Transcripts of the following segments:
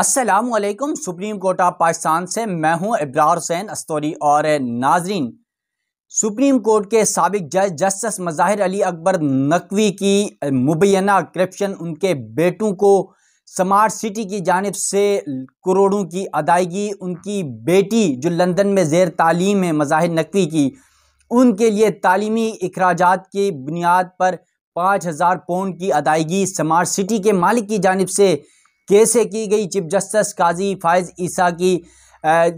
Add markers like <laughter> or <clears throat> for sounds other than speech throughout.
असलकम supreme court of Pakistan से मैं हूं इब्रार हुसैन अस्तौरी और नाजरीन सुप्रीम कोर्ट के सबक जज जस्टिस मज़ाहिर अली अकबर नकवी की मुबैना करप्शन उनके बेटों को स्मार्ट सिटी की जानब से करोड़ों की अदायगी उनकी बेटी जो लंदन में जेर तालीम है मज़ाहिर नकवी की उनके लिए तालीमी अखराज की बुनियाद पर पाँच हज़ार पौंड की अदायगी स्मार्ट सिटी के मालिक की जानब से कैसे की गई चीफ जस्टिस काजी फायज़ ईसा की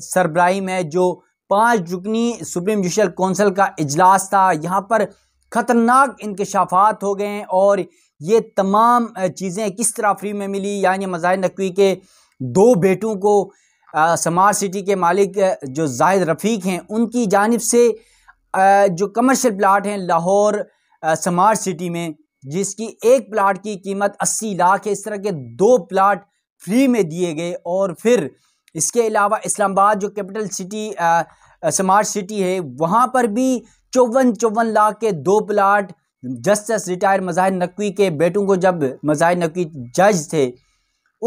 सरबराही में जो पाँच रुकनी सुप्रीम जुडिशल कौंसिल का इजलास था यहाँ पर ख़तरनाक इंकशाफात हो गए हैं और ये तमाम चीज़ें किस तरह फ्री में मिली यानी मज़ाहिर नकवी के दो बेटों को समार सिटी के मालिक जो जाहिद रफ़ीक हैं उनकी जानब से आ, जो कमर्शल प्लाट हैं लाहौर समार सिटी में जिसकी एक प्लाट की कीमत 80 लाख है इस तरह के दो प्लाट फ्री में दिए गए और फिर इसके अलावा इस्लामाबाद जो कैपिटल सिटी स्मार्ट सिटी है वहाँ पर भी चौवन चौवन लाख के दो plot justice retired Mazahir Naqvi के बेटों को जब मज़ाहिर नकवी जज थे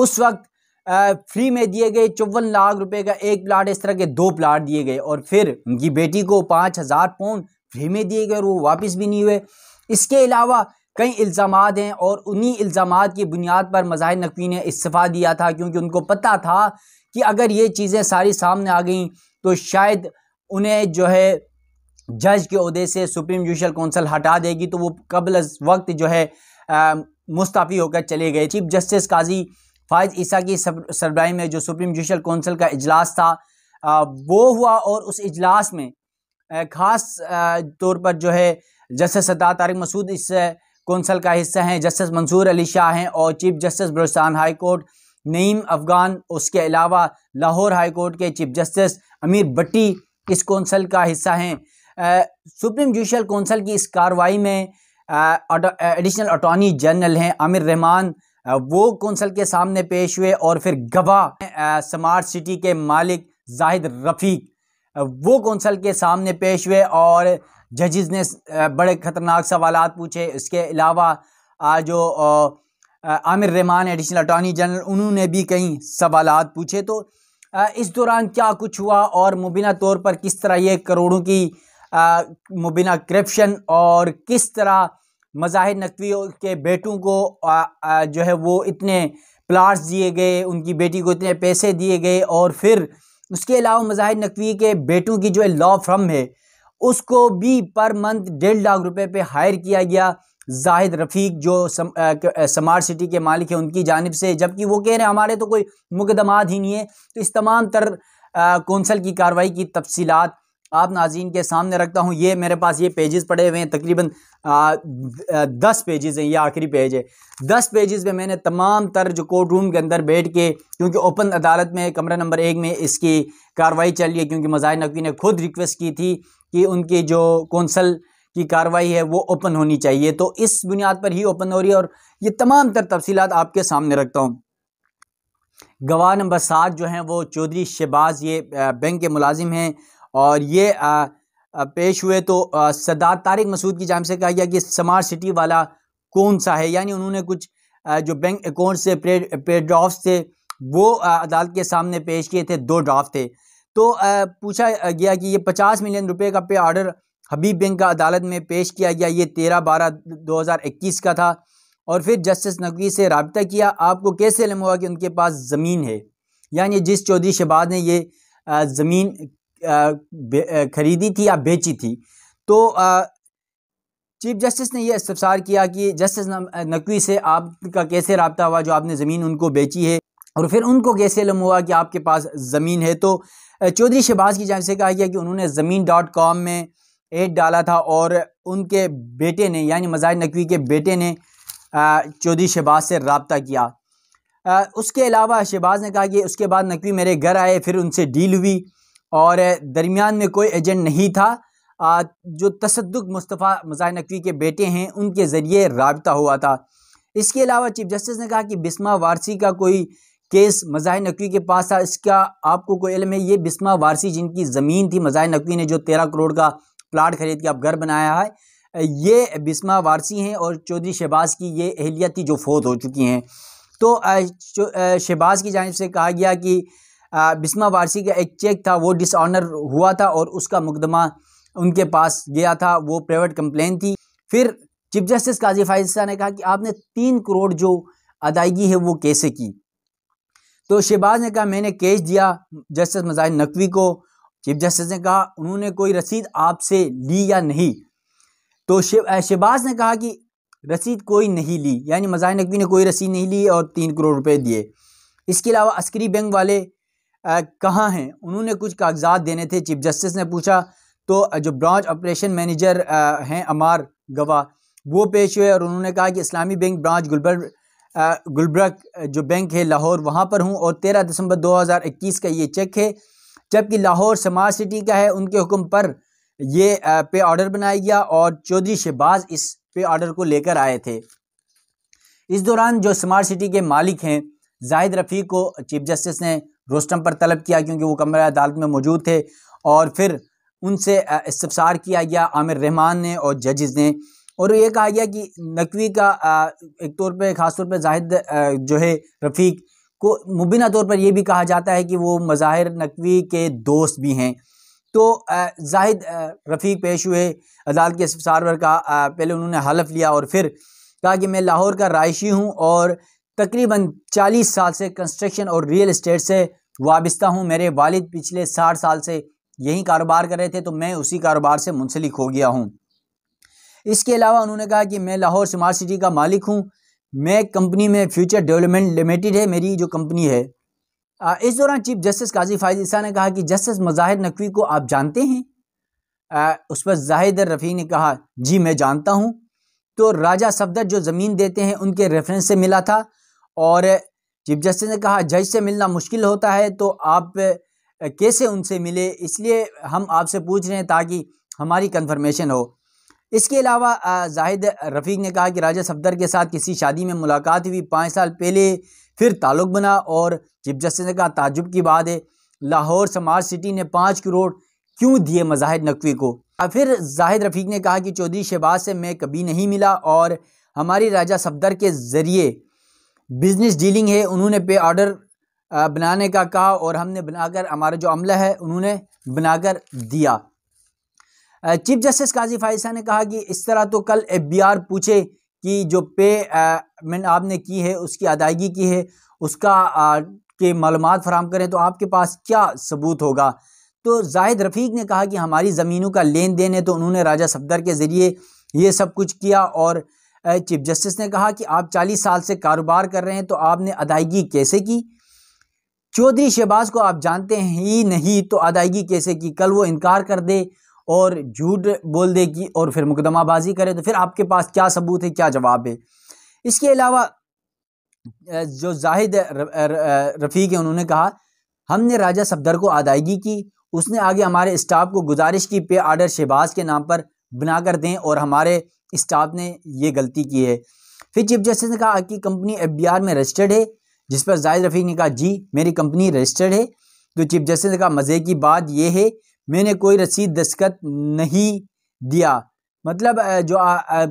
उस वक्त आ, फ्री में दिए गए चौवन लाख रुपए का एक प्लाट इस तरह के दो प्लाट दिए गए और फिर उनकी बेटी को पाँच हज़ार पाउंड फ्री में दिए गए और वो वापस भी नहीं हुए इसके अलावा कई इल्ज़ाम हैं और उन्हीं इल्ज़ाम की बुनियाद पर मज़ाह नकवी ने इस्तीफ़ा दिया था क्योंकि उनको पता था कि अगर ये चीज़ें सारी सामने आ गईं तो शायद उन्हें जो है जज के अहदे से सुप्रीम जुडिशल कौंसल हटा देगी तो वो कबल वक्त जो है मुस्ताफ़ी होकर चले गए चीफ जस्टिस काजी फ़ायज़ ईसा की सरब्राहि में जो सुप्रीम जुडिशल कौंसल का अजलास था आ, वो हुआ और उस इजलास में ख़ास तौर पर जो है जस्टिस सदा तारिक मसूद इस कौंसल का हिस्सा हैं जस्टिस मंसूर अली शाह हैं और chief justice Balochistan high court Naeem Afghan उसके अलावा लाहौर हाई कोर्ट के चीफ जस्टिस अमीर भट्टी इस कौंसल का हिस्सा हैं सुप्रीम जुडिशल कौंसल की इस कार्रवाई में एडिशनल अटॉर्नी जनरल हैं आमिर रहमान वो कौंसल के सामने पेश हुए और फिर गवाह स्मार्ट सिटी के मालिक जाहिद रफ़ीक वो कौंसल के सामने पेश हुए और जजेस ने बड़े ख़तरनाक सवाल पूछे इसके अलावा जो Aamir Rahman additional attorney general उन्होंने भी कई सवाल पूछे तो इस दौरान क्या कुछ हुआ और मुबीना तौर पर किस तरह ये करोड़ों की मुबीना करप्शन और किस तरह मज़ाहिर नकवी के बेटों को आ, आ, जो है वो इतने प्लाट्स दिए गए उनकी बेटी को इतने पैसे दिए गए और फिर उसके अलावा मज़ाहिर नकवी के बेटों की जो है लॉ फ्रम है उसको भी पर मंथ डेढ़ लाख रुपए पे हायर किया गया जाहिद रफ़ीक जो सम, सिटी के मालिक हैं उनकी जानब से जबकि वो कह रहे हैं हमारे तो कोई मुकदमात ही नहीं है तो इस तमाम तर कौंसल की कार्रवाई की तफसीत आप नाजीन के सामने रखता हूँ ये मेरे पास ये पेजेस पड़े हुए हैं तकरीबन दस पेजेस हैं ये आखिरी पेज है दस पेजेस में मैंने तमाम तर जो कोर्ट रूम के अंदर बैठ के क्योंकि ओपन अदालत में कमरा नंबर एक में इसकी कार्रवाई चल रही है क्योंकि मजाह नकवी ने खुद रिक्वेस्ट की थी कि उनके जो कौंसल की कार्रवाई है वो ओपन होनी चाहिए तो इस बुनियाद पर ही ओपन हो रही है और ये तमाम तर तफसीत आपके सामने रखता हूँ गवाह नंबर सात जो हैं वो चौधरी शहबाज ये बैंक के मुलाजिम हैं और ये पेश हुए तो सदात तारिक मसूद की जानब से कहा गया कि स्मार्ट सिटी वाला कौन सा है यानी उन्होंने कुछ जो बैंक अकाउंट से पेड ड्राफ्ट थे वो अदालत के सामने पेश किए थे दो ड्राफ्ट थे तो पूछा गया कि ये पचास मिलियन रुपए का पे ऑर्डर हबीब बैंक का अदालत में पेश किया गया ये तेरह बारह दो हज़ार इक्कीस का था और फिर जस्टिस नकवी से रबता किया आपको कैसे इलम हुआ कि उनके पास ज़मीन है यानी जिस चौधरी शहबाज ने ये ज़मीन खरीदी थी या बेची थी तो चीफ जस्टिस ने यह इस्तार किया कि जस्टिस नकवी से आपका कैसे रबता हुआ जो आपने ज़मीन उनको बेची है और फिर उनको कैसे इलम हुआ कि आपके पास ज़मीन है तो चौधरी शहबाज की जानब से कहा गया कि उन्होंने ज़मीन डॉट कॉम में एड डाला था और उनके बेटे ने यानी मजाह नकवी के बेटे ने चौधरी शहबाज से रबता किया आ, उसके अलावा शहबाज ने कहा कि उसके बाद नकवी मेरे घर आए फिर उनसे डील हुई और दरमियान में कोई एजेंट नहीं था आ, जो तसदक मुस्तफ़ा मजाह नकवी के बेटे हैं उनके ज़रिए रबता हुआ था इसके अलावा चीफ जस्टिस ने कहा कि बिस्मा वारसी का कोई केस मज़ाह नकवी के पास था इसका आपको कोई इलम है ये बिस्मा वारसी जिनकी ज़मीन थी मज़ाह नकवी ने जो तेरह करोड़ का प्लाट खरीद के अब घर बनाया है ये बिस्मा वारसी हैं और चौधरी शहबाज की ये अहलियत थी जो फौत हो चुकी हैं तो शहबाज की जानब से कहा गया कि बिस्मा वारसी का एक चेक था वो डिसऑनर हुआ था और उसका मुकदमा उनके पास गया था वो प्राइवेट कंप्लेन थी फिर चीफ जस्टिस काजी फाइजा ने कहा कि आपने तीन करोड़ जो अदायगी है वो कैसे की तो शहबाज ने कहा मैंने केस दिया जस्टिस मजाहिद नकवी को चीफ जस्टिस ने कहा उन्होंने कोई रसीद आपसे ली या नहीं तो शहबाज ने कहा कि रसीद कोई नहीं ली यानी मजाहिद नकवी ने कोई रसीद नहीं ली और तीन करोड़ रुपए दिए इसके अलावा अस्करी बैंक वाले कहाँ हैं उन्होंने कुछ कागजात देने थे चीफ जस्टिस ने पूछा तो जो ब्रांच ऑपरेशन मैनेजर हैं अमार गवा वो पेश हुए और उन्होंने कहा कि इस्लामी बैंक ब्रांच गुलबर्ग गुलबर्ग जो बैंक है लाहौर वहाँ पर हूँ और तेरह दिसंबर इक्कीस का ये चेक है जबकि लाहौर समाज सिटी का है उनके हुक्म पर ये पे ऑर्डर बनाया गया और चौधरी शहबाज इस पे ऑर्डर को लेकर आए थे इस दौरान जो स्मार्ट सिटी के मालिक हैं जाहिद रफ़ी को चीफ जस्टिस ने रोस्टम पर तलब किया क्योंकि वो कमरा अदालत में मौजूद थे और फिर उनसे इस्तफसार किया गया आमिर रहमान ने और जजेस ने और ये कहा गया कि नकवी का एक तौर पे ख़ास तौर पे जाहिद जो है रफ़ीक को मुबीना तौर पर यह भी कहा जाता है कि वो मज़ाहिर नकवी के दोस्त भी हैं तो जाहिद रफ़ीक पेश हुए अदालत के सारवर का पहले उन्होंने हलफ लिया और फिर कहा कि मैं लाहौर का रायशी हूँ और तकरीबन चालीस साल से कंस्ट्रक्शन और रियल इस्टेट से वाबस्ता हूँ मेरे वालिद पिछले साठ साल से यही कारोबार कर रहे थे तो मैं उसी कारोबार से मुंसलिक हो गया हूँ इसके अलावा उन्होंने कहा कि मैं लाहौर स्मार्ट सिटी का मालिक हूँ मैं कंपनी में फ्यूचर डेवलपमेंट लिमिटेड है मेरी जो कंपनी है इस दौरान चीफ जस्टिस काजी फायज ईसा ने कहा कि जस्टिस मज़ाहिर नकवी को आप जानते हैं आ, उस पर जाहिद रफ़ी ने कहा जी मैं जानता हूँ तो राजा सफदर जो ज़मीन देते हैं उनके रेफरेंस से मिला था और चीफ जस्टिस ने कहा जज से मिलना मुश्किल होता है तो आप कैसे उनसे मिले इसलिए हम आपसे पूछ रहे हैं ताकि हमारी कन्फर्मेशन हो इसके अलावा जाहिद रफ़ीक ने कहा कि राजा सफदर के साथ किसी शादी में मुलाकात हुई पाँच साल पहले फिर ताल्लुक बना और चीफ जस्टिस ने कहा ताजुब की बात है लाहौर समार्ट सिटी ने पाँच करोड़ क्यों दिए मजाहिद नकवी को फिर जाहिद रफ़ीक ने कहा कि चौधरी शहबाज से मैं कभी नहीं मिला और हमारी राजा सफदर के ज़रिए बिज़नेस डीलिंग है उन्होंने पे ऑर्डर बनाने का कहा और हमने बनाकर हमारा जो अमला है उन्होंने बनाकर दिया चीफ जस्टिस काजी फाइसा ने कहा कि इस तरह तो कल एफबीआर पूछे कि जो पे पेमेंट आपने की है उसकी अदायगी की है उसका आ, के मालूम फराम करें तो आपके पास क्या सबूत होगा तो जाहिद रफ़ीक ने कहा कि हमारी ज़मीनों का लेन देन है तो उन्होंने राजा सफदर के ज़रिए ये सब कुछ किया और चीफ जस्टिस ने कहा कि आप 40 साल से कारोबार कर रहे हैं तो आपने अदायगी कैसे की चौधरी शहबाज को आप जानते हैं ही नहीं तो अदायगी कैसे की कल वो इनकार कर दे और झूठ बोल देगी और फिर मुकदमाबाजी करे तो फिर आपके पास क्या सबूत है क्या जवाब है इसके अलावा जो जाहिद रफ़ीक है उन्होंने कहा हमने राजा सफदर को अदायगी की उसने आगे हमारे स्टाफ को गुजारिश की पे आर्डर शहबाज के नाम पर बना कर दें और हमारे स्टाफ ने ये गलती की है फिर चीफ जस्टिस ने कहा कि कंपनी एफ में रजिस्टर्ड है जिस पर जाहिद रफ़ीक ने कहा जी मेरी कंपनी रजिस्टर्ड है तो चीफ जस्टिस ने कहा मज़े की बात यह है मैंने कोई रसीद दस्खत नहीं दिया मतलब जो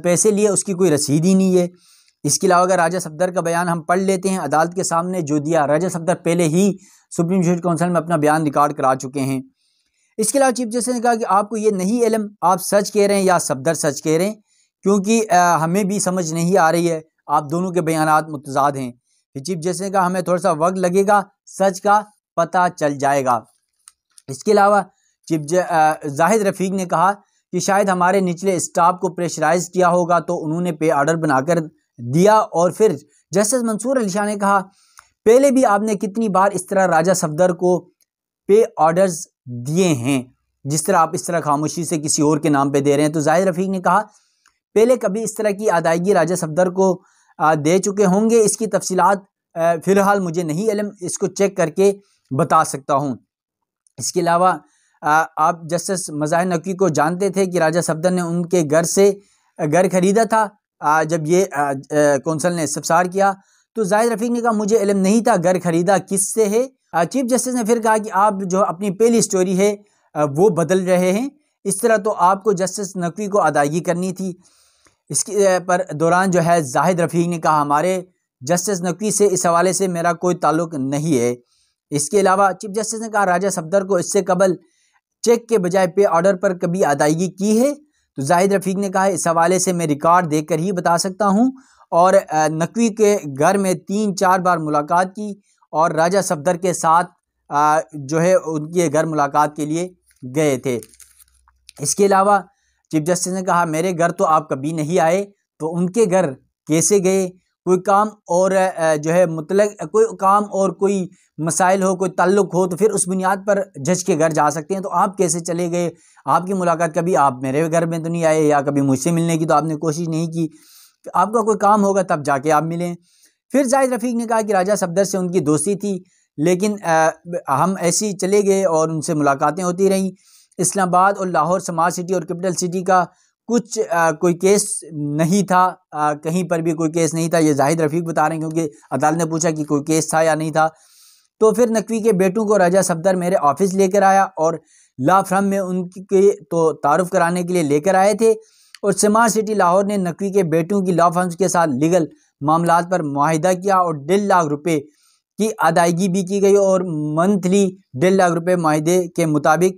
पैसे लिए उसकी कोई रसीद ही नहीं है इसके अलावा अगर राजा सफदर का बयान हम पढ़ लेते हैं अदालत के सामने जो दिया राजा सफदर पहले ही सुप्रीम जुडिशल काउंसिल में अपना बयान रिकॉर्ड करा चुके हैं इसके अलावा चीफ जस्टिस ने कहा कि आपको ये नहीं इलम आप सच कह रहे हैं या सफदर सच कह रहे हैं क्योंकि हमें भी समझ नहीं आ रही है आप दोनों के बयान मुतजाद हैं फिर चीफ जस्टिस ने कहा हमें थोड़ा सा वक्त लगेगा सच का पता चल जाएगा इसके अलावा चीफ जाहिद रफ़ीक ने कहा कि शायद हमारे निचले स्टाफ को प्रेशराइज किया होगा तो उन्होंने पे आर्डर बनाकर दिया और फिर जस्टिस मंसूर अली शाह ने कहा पहले भी आपने कितनी बार इस तरह राजा सफदर को पे ऑर्डर्स दिए हैं जिस तरह आप इस तरह खामोशी से किसी और के नाम पे दे रहे हैं तो जाहिर रफ़ीक ने कहा पहले कभी इस तरह की अदायगी राजा सफदर को दे चुके होंगे इसकी तफसीत फ़िलहाल मुझे नहीं इसको चेक करके बता सकता हूँ इसके अलावा आप जस्टिस मज़ाह नकवी को जानते थे कि राजा सफदर ने उनके घर से घर खरीदा था जब ये कौंसल ने इस्तफसार किया तो जाहिद रफ़ीक ने कहा मुझे इलम नहीं था घर खरीदा किससे है चीफ जस्टिस ने फिर कहा कि आप जो अपनी पहली स्टोरी है वो बदल रहे हैं इस तरह तो आपको जस्टिस नकवी को अदायगी करनी थी इसके पर दौरान जो है जाहिद रफ़ीक ने कहा हमारे जस्टिस नकवी से इस हवाले से मेरा कोई ताल्लुक नहीं है इसके अलावा चीफ जस्टिस ने कहा राजा सफदर को इससे कबल चेक के बजाय पे ऑर्डर पर कभी अदायगी की है तो जाहिद रफ़ीक ने कहा इस हवाले से मैं रिकॉर्ड देख कर ही बता सकता हूँ और नकवी के घर में तीन चार बार मुलाकात की और राजा सफदर के साथ जो है उनके घर मुलाकात के लिए गए थे इसके अलावा चीफ जस्टिस ने कहा मेरे घर तो आप कभी नहीं आए तो उनके घर कैसे गए कोई काम और जो है मतलब कोई काम और कोई मसाइल हो कोई ताल्लुक़ हो तो फिर उस बुनियाद पर जज के घर जा सकते हैं तो आप कैसे चले गए आपकी मुलाकात कभी आप मेरे घर में तो नहीं आए या कभी मुझसे मिलने की तो आपने कोशिश नहीं की तो आपका कोई काम होगा तब जाके आप मिलें फिर जाहिद रफ़ीक ने कहा कि राजा सफदर से उनकी दोस्ती थी लेकिन आ, हम ऐसे ही चले गए और उनसे मुलाकातें होती रहीं इस्लामाबाद और लाहौर समार्ट सिटी और कैपिटल सिटी का कुछ आ, कोई केस नहीं था आ, कहीं पर भी कोई केस नहीं था ये जाहिद रफ़ीक बता रहे हैं क्योंकि अदालत ने पूछा कि कोई केस था या नहीं था तो फिर नकवी के बेटों को राजा सफदर मेरे ऑफिस लेकर आया और ला फ्रम में उनके तो तारुफ कराने के लिए लेकर आए थे और स्मार्ट सिटी लाहौर ने नकवी के बेटों की ला फ्रम्स के साथ लीगल मामला पर माहिदा किया और डेढ़ लाख रुपये की अदायगी भी की गई और मंथली डेढ़ लाख रुपये माहे के मुताबिक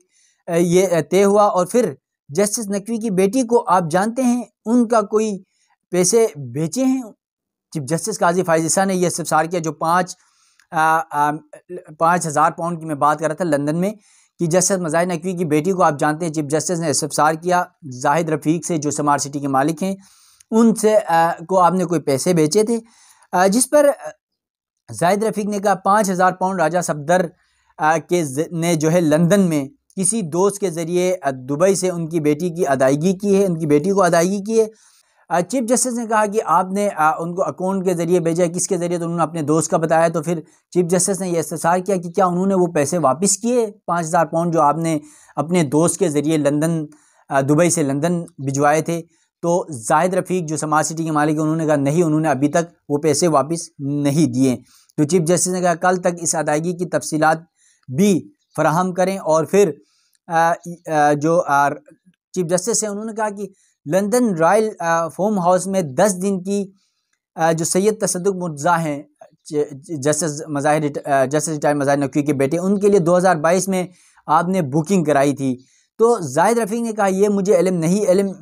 ये तय हुआ और फिर जस्टिस नकवी की बेटी को आप जानते हैं उनका कोई पैसे बेचे हैं चीफ जस्टिस काजी फायजिसा ने यह इस्तफसार किया जो पाँच पाँच हज़ार पाउंड की मैं बात कर रहा था लंदन में कि जस्टिस मजाह नकवी की बेटी को आप जानते हैं चीफ जस्टिस ने इस्तफसार किया जाहिद रफ़ीक से जो समार सिटी के मालिक हैं उनसे को आपने कोई पैसे बेचे थे आ, जिस पर जाहिद रफ़ीक ने कहा पाँच हज़ार पाउंड राजा सफदर के ने जो है लंदन में किसी दोस्त के ज़रिए दुबई से उनकी बेटी की अदायगी की है उनकी बेटी को अदायगी की है चीफ जस्टिस ने कहा कि आपने उनको अकाउंट के ज़रिए भेजा किसके ज़रिए तो उन्होंने अपने दोस्त का बताया तो फिर चीफ जस्टिस ने यह इस्तार किया कि क्या उन्होंने वो पैसे वापस किए पाँच हज़ार पाउंड जो आपने अपने दोस्त के ज़रिए लंदन दुबई से लंदन भिजवाए थे तो जाहिद रफ़ीक जो समाज सिटी के मालिक उन्होंने कहा नहीं उन्होंने अभी तक वो पैसे वापस नहीं दिए तो चीफ जस्टिस ने कहा कल तक इस अदायगी की तफसीत भी फ्राहम करें और फिर आ, जो चीफ जस्टिस हैं उन्होंने कहा कि लंदन रॉयल फोम हाउस में दस दिन की जो सैयद तसद मुर्जा हैं justice Mazahir justice retired Mazahir Naqvi के बेटे उनके लिए 2022 में आपने बुकिंग कराई थी तो जाहिद रफ़ी ने कहा यह मुझे इलम नहीं इलम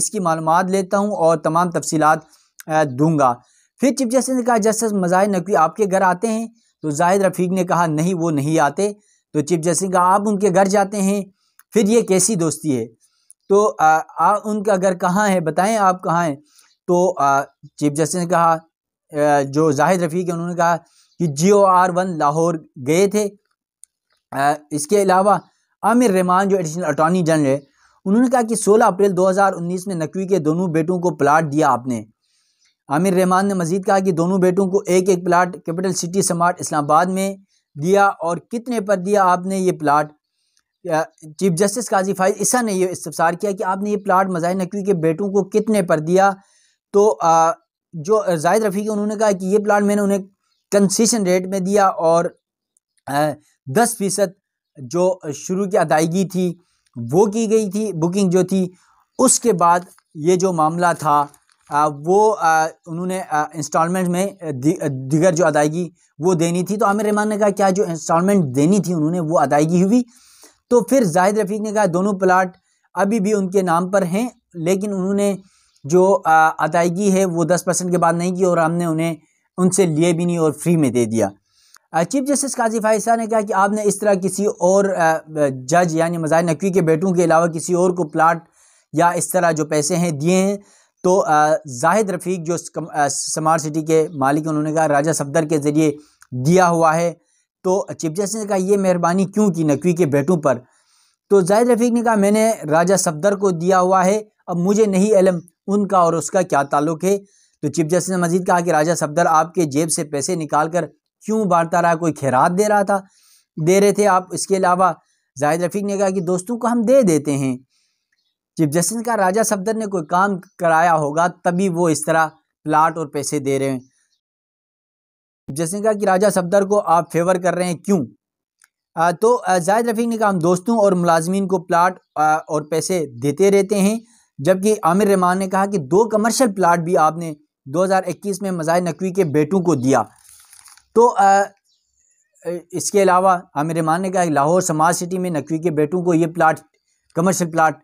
इसकी मालूम लेता हूँ और तमाम तफसीत दूँगा फिर चीफ जस्टिस ने कहा जस्टिस मज़ाहिर नकवी आपके घर आते हैं तो जाहिद रफ़ीक ने कहा नहीं वो नहीं आते तो चिप जयसिंह आप उनके घर जाते हैं फिर ये कैसी दोस्ती है तो आप उनका घर कहाँ है बताएं आप कहाँ हैं तो चीफ जस्टिस ने कहा जो जाहिद रफ़ीक है उन्होंने कहा कि G O R one Lahore गए थे इसके अलावा आमिर रहमान जो एडिशनल अटॉर्नी जनरल है उन्होंने कहा कि 16 अप्रैल 2019 में नकवी के दोनों बेटों को प्लाट दिया आपने आमिर रहमान ने मजीद कहा कि दोनों बेटों को एक एक plot capital city smart Islamabad में दिया और कितने पर दिया आपने ये plot chief justice Qazi Faez Isa ने यह इस्तार किया कि आपने ये प्लाट मजाह नकवी के बेटों को कितने पर दिया तो आ, जो जाहिद रफ़ी उन्होंने कहा कि ये प्लाट मैंने उन्हें कंसेशन रेट में दिया और आ, दस फीसद जो शुरू की अदायगी थी वो की गई थी बुकिंग जो थी उसके बाद ये जो मामला था आ, वो उन्होंने इंस्टॉलमेंट में दि, दिगर जो अदायगी वो देनी थी तो आमिर रहमान ने कहा क्या जो इंस्टॉलमेंट देनी थी उन्होंने वो अदायगी हुई तो फिर जाहिद रफीक ने कहा दोनों प्लाट अभी भी उनके नाम पर हैं लेकिन उन्होंने जो अदायगी है वो दस परसेंट के बाद नहीं की और हमने उन्हें उनसे लिए भी नहीं और फ्री में दे दिया चीफ जस्टिस काजी फाइसा ने कहा कि आपने इस तरह किसी और जज यानी मजाह नकवी के बेटों के अलावा किसी और को प्लाट या इस तरह जो पैसे हैं दिए हैं तो जाहिद रफ़ीक जो स्मार्ट सिटी के मालिक उन्होंने कहा राजा सफदर के ज़रिए दिया हुआ है तो चीफ जस्टिस ने कहा यह मेहरबानी क्यों की नकवी के बेटों पर तो जाहिद रफ़ीक ने कहा मैंने राजा सफदर को दिया हुआ है अब मुझे नहीं इलम उनका और उसका क्या ताल्लुक है तो चीफ जस्टिस ने मजीद कहा कि राजा सफदर आपके जेब से पैसे निकाल कर क्यों बांटता रहा कोई खैरात दे रहा था दे रहे थे आप इसके अलावा जाहिद रफ़ीक ने कहा कि दोस्तों को हम दे देते हैं चीफ जस्टिस का राजा सफदर ने कोई काम कराया होगा तभी वो इस तरह प्लाट और पैसे दे रहे हैं चीफ जस्टिस का कि राजा सफदर को आप फेवर कर रहे हैं क्यों तो जायद रफीक ने कहा हम दोस्तों और मुलाजमीन को प्लाट और पैसे देते रहते हैं जबकि आमिर रहमान ने कहा कि दो कमर्शियल प्लाट भी आपने 2021 में मजाह नकवी के बेटों को दिया तो आ, इसके अलावा आमिर रहमान ने कहा लाहौर समाज सिटी में नकवी के बेटों को ये प्लाट कमर्शियल प्लाट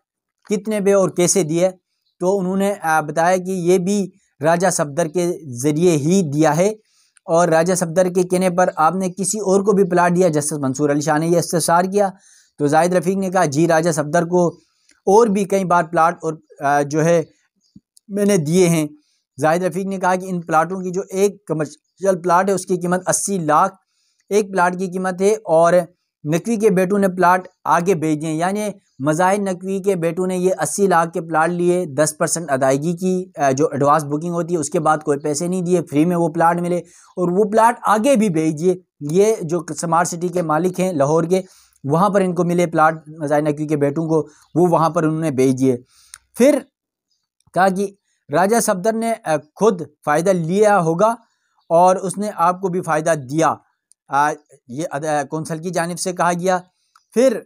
कितने पे और कैसे दिए तो उन्होंने बताया कि ये भी राजा सफदर के ज़रिए ही दिया है और राजा सफदर के कहने पर आपने किसी और को भी प्लाट दिया जस्टिस मंसूर अली शाह ने यह इस्तार किया तो जाहिद रफ़ीक ने कहा जी राजा सफदर को और भी कई बार प्लाट और जो है मैंने दिए हैं जाहिद रफ़ीक ने कहा कि इन प्लाटों की जो एक कमर्शल प्लाट है उसकी कीमत अस्सी लाख एक प्लाट की कीमत है और नकवी के बेटों ने प्लाट आगे भेज दिए यानी मजाहिर नकवी के बेटों ने ये अस्सी लाख के प्लाट लिए दस परसेंट अदायगी की जो एडवांस बुकिंग होती है उसके बाद कोई पैसे नहीं दिए फ्री में वो प्लाट मिले और वो प्लाट आगे भी भेजिए ये जो स्मार्ट सिटी के मालिक हैं लाहौर के वहाँ पर इनको मिले प्लाट मजाहिर नकवी के बेटों को वो वहाँ पर उन्होंने भेज दिए फिर कहा कि राजा सफदर ने खुद फ़ायदा लिया होगा और उसने आपको भी फ़ायदा दिया ये कौंसल की जानब से कहा गया फिर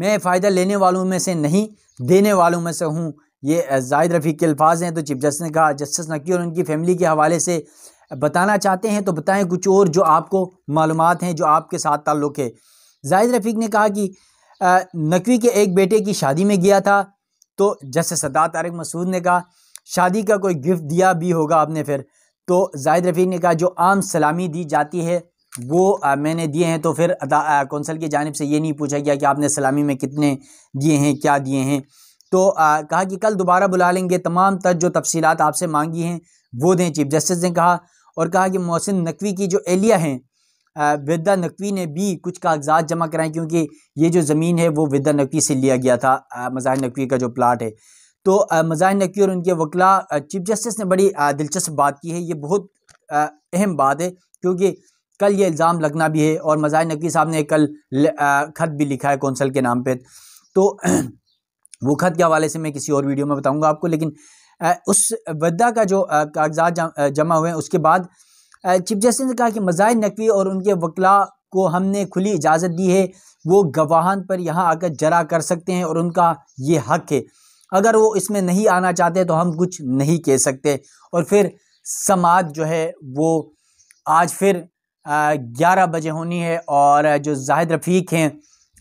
मैं फ़ायदा लेने वालों में से नहीं देने वालों में से हूँ ये जाहिद रफ़ी के अल्फाज हैं तो चीफ जस्टिस ने कहा जस्टिस नकी और उनकी फैमिली के हवाले से बताना चाहते हैं तो बताएं कुछ और जो आपको मालूम हैं जो आपके साथ ताल्लुक़ है जाहिद रफ़ीक ने कहा कि नकवी के एक बेटे की शादी में गया था तो जस्टिस सदा तारक मसूद ने कहा शादी का कोई गिफ्ट दिया भी होगा आपने फिर तो जाहिद रफ़ी ने कहा जो आम सलामी दी जाती है वो आ, मैंने दिए हैं तो फिर कौंसल की जानब से ये नहीं पूछा गया कि आपने सलामी में कितने दिए हैं क्या दिए हैं तो आ, कहा कि कल दोबारा बुला लेंगे तमाम तर जो तफसीलात आपसे मांगी हैं वो दें चीफ जस्टिस ने कहा और कहा कि मोहसिन नकवी की जो एलिया हैं विद्या नकवी ने भी कुछ कागजात जमा कराएं क्योंकि ये जो ज़मीन है वो विद्या नकवी से लिया गया था मज़ाह नकवी का जो प्लाट है तो मज़ाहिन नकवी और उनके वकला चीफ जस्टिस ने बड़ी दिलचस्प बात की है ये बहुत अहम बात है क्योंकि कल ये इल्ज़ाम लगना भी है और मज़ाहिर नकवी साहब ने कल ख़त भी लिखा है कौंसल के नाम पर तो <clears throat> वो ख़त के हवाले से मैं किसी और वीडियो में बताऊँगा आपको लेकिन उस वदा का जो कागजात जमा हुए हैं उसके बाद चीफ जस्टिस ने कहा कि मज़ाहिर नकवी और उनके वकला को हमने खुली इजाज़त दी है वो गवाहान पर यहाँ आकर जरा कर सकते हैं और उनका ये हक है अगर वो इसमें नहीं आना चाहते तो हम कुछ नहीं कह सकते और फिर समाज जो है वो आज फिर ग्यारह बजे होनी है और जो जाहिद रफ़ीक हैं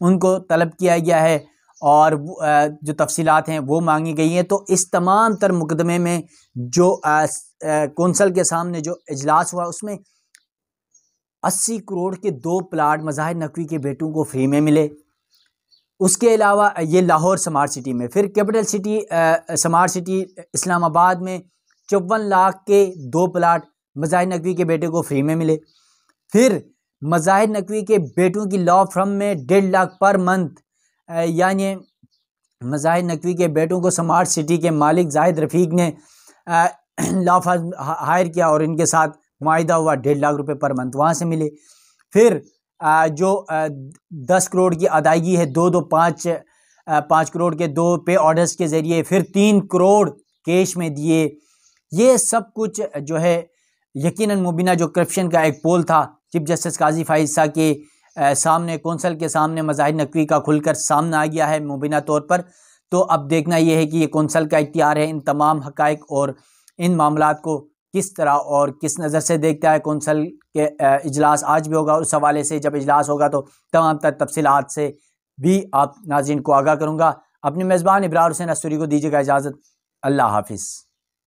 उनको तलब किया गया है और जो तफसीलात हैं वो मांगी गई हैं तो इस तमाम तर मुकदमे में जो कौंसल के सामने जो इजलास हुआ उसमें अस्सी करोड़ के दो प्लाट मज़ाहिर नकवी के बेटों को फ्री में मिले उसके अलावा ये लाहौर स्मार्ट सिटी में फिर capital city smart city Islamabad में चौवन लाख के दो प्लाट मज़ाहिर नकवी के बेटे को फ्री में मिले फिर मज़ाहिर नकवी के बेटों की लॉ फ्रम में डेढ़ लाख पर मंथ यानी मज़ाहिर नकवी के बेटों को स्मार्ट सिटी के मालिक जाहिद रफ़ीक ने <clears throat> लॉ फर्म हायर किया और इनके साथ माहिदा हुआ डेढ़ लाख रुपये पर मंथ वहाँ से मिले फिर जो दस करोड़ की अदायगी है दो दो पाँच पाँच करोड़ के दो पे ऑर्डर्स के ज़रिए फिर तीन करोड़ कैश में दिए ये सब कुछ जो है यकीनन मुबीना जो करप्शन का एक पोल था चीफ जस्टिस काजी फाइसा के सामने कौंसल के सामने मजाहिर नकवी का खुलकर सामना आ गया है मुबीना तौर पर तो अब देखना यह है कि ये कौंसल का इख्तियार है इन तमाम हकाइक और इन मामला को किस तरह और किस नज़र से देखता है कौंसल के इजलास आज भी होगा उस हवाले से जब इजलास होगा तो तमाम तर तफसीत से भी आप नाजिन को आगाह करूँगा अपने मेज़बान इब्रार हुसैन असूरी को दीजिएगा इजाज़त अल्लाह हाफिज़